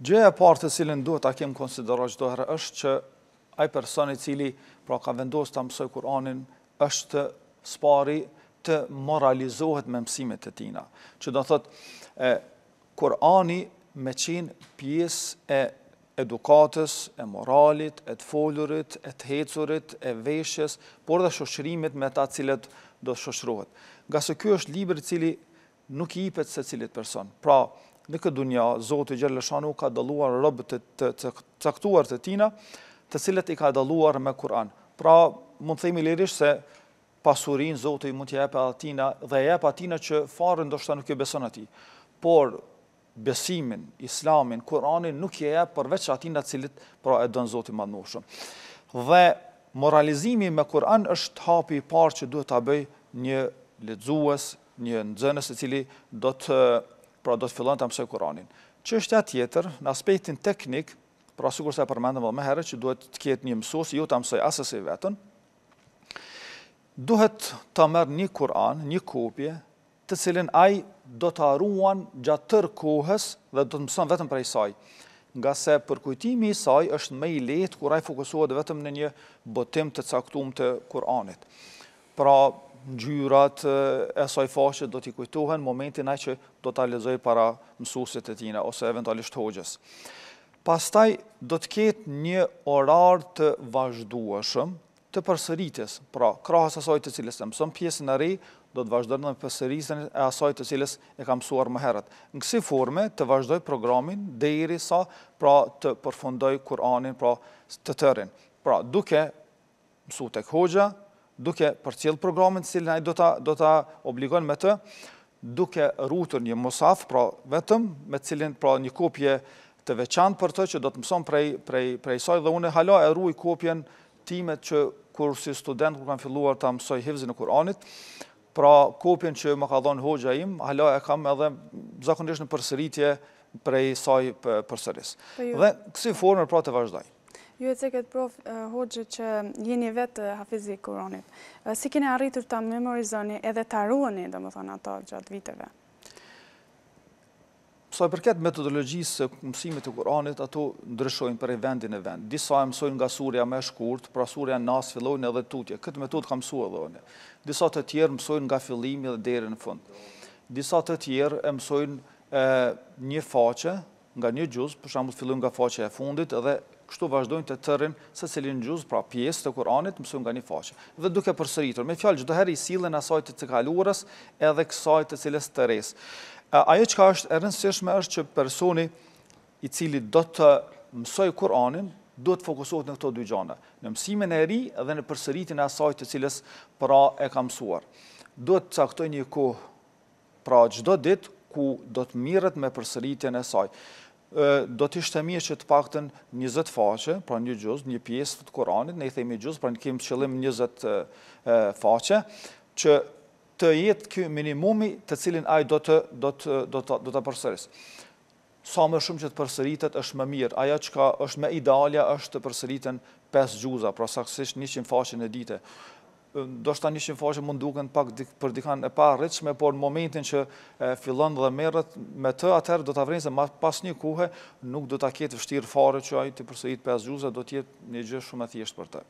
Gjëja partë të cilin duhet a kemi konsideruar çdo herë është që aj personi cili pra ka vendos të mësoj Kur'anin është spari të moralizohet me mësimit të tina. Që do thot, e, Kur'ani me qenë pjes e edukatës, e moralit, e të folurit, e të hecurit, e veshjes, por dhe shoshrimit me ta cilet do shoshruhet. Gase kjo është liber cili nuk i ipet se cilit person. Pra, në këtë dunja, Zotë i Gjellëshanu ka daluar robët të caktuar të tina, të cilët i ka daluar me Kur'an. Pra, mund të themi lirish se pasurin Zotë i mund të epe atina dhe epe atina që farën do shta nuk e beson ati. Por, besimin, islamin, Kur'anin nuk i epe përveç atina cilit pra e dënë Zotë i madnushëm. Dhe moralizimi me Kur'an është hapi i parë që duhet t'a bëj një ledzues, një nëzënës e cili do të pra do të fillon të mësoj Kuranin. Që është tjetër, në aspektin teknik, pra sigur se përmendëm dhe me herë, që duhet të kjetë një mësus, ju të mësoj asës e vetën, duhet të mërë një Kuran, një kopje, të cilin aj do të arruan gjatë tër kohës dhe do të mëson vetëm prej saj. Nga se përkujtimi i saj është me i letë kur aj fokusuat vetëm në një botim të caktum të Kuranit. Pra, gjyrat eh, e saj faqe do t'i kujtohen momentin e që do ta lexoj para mësuesit e tina ose eventualisht hoxhës. Pastaj do të një orar të vazhdueshëm të përsëritjes, pra krahas asaj të cilës e mëson pjesën e re, do të vazhdojnë në përsërisën e asaj të cilës e kam mësuar më herët. Në kësi forme të vazhdoj programin dhe sa pra të përfundoj Kur'anin pra të tërin. Pra duke mësu tek hoxha, duke për cilë programin, cilë nëjë do të obligon me të, duke rrutur një musaf, pra vetëm, me cilin pra një kopje të veçan për të, që do të mëson prej saj, dhe une hala e rruj kopjen timet që kur si student kur kam filluar të mësoj hivzi në Kur'anit, pra kopjen që më ka dhonë hoxha im, hala e kam edhe zakonisht në përsëritje prej saj përsëris. Po dhe kësi formër pra të vazhdojnë. Ju e ceket prof, Hoxhë, që jeni vetë hafizi kuronit. Si kene arritur të memorizoni edhe të arruani, dhe më thonë ato gjatë viteve? Pësoj përket metodologjisë mësimit të Kuranit, ato ndryshojnë për e vendin e vend. Disa e mësojnë nga surja me shkurt, pra surja nas, fillojnë edhe tutje. Këtë metod ka mësua dhe one. Disa të tjerë mësojnë nga fillimi dhe deri në fund. Disa të tjerë e mësojnë një faqe, nga një gjuzë, për shambull fillim nga faqe e fundit, dhe kështu vazhdojnë të tërin se cilin gjuzë, pra pjesë të Koranit, mësëm nga një faqe. Dhe duke përsëritur, me fjallë, gjithë herë i silën asajt të cikalurës edhe kësajt të cilës të resë. Ajo që ka është rëndësishme është që personi i cili do të mësoj Koranin, do të fokusohet në këto dy gjana, në mësimin e ri dhe në përsëritin asajt të cilës pra e ka mësuar. Do të caktoj një kohë pra gjdo ditë, ku do të mirët me përsëritjen e saj. Do të ishte mirë që të pakten 20 faqe, pra një gjuzë, një pjesë të kuranit, Koranit, ne i thejmë i pra në kemë qëllim 20 faqe, që të jetë kjo minimumi të cilin aj do të, do të, do të, do të përsëris. Sa më shumë që të përsëritet është më mirë, aja që ka është me idealja është të përsëritën 5 gjuzë, pra saksisht 100 faqe në dite do shtë ta njëshin faqe mund duke në pak për dikan e pa rritshme, por në momentin që fillon dhe merët me të atër, do të avrinë se pas një kuhe nuk do të kjetë vështirë fare që ajtë të përsejit për asgjuzet, do tjetë një gjë shumë e thjeshtë për të.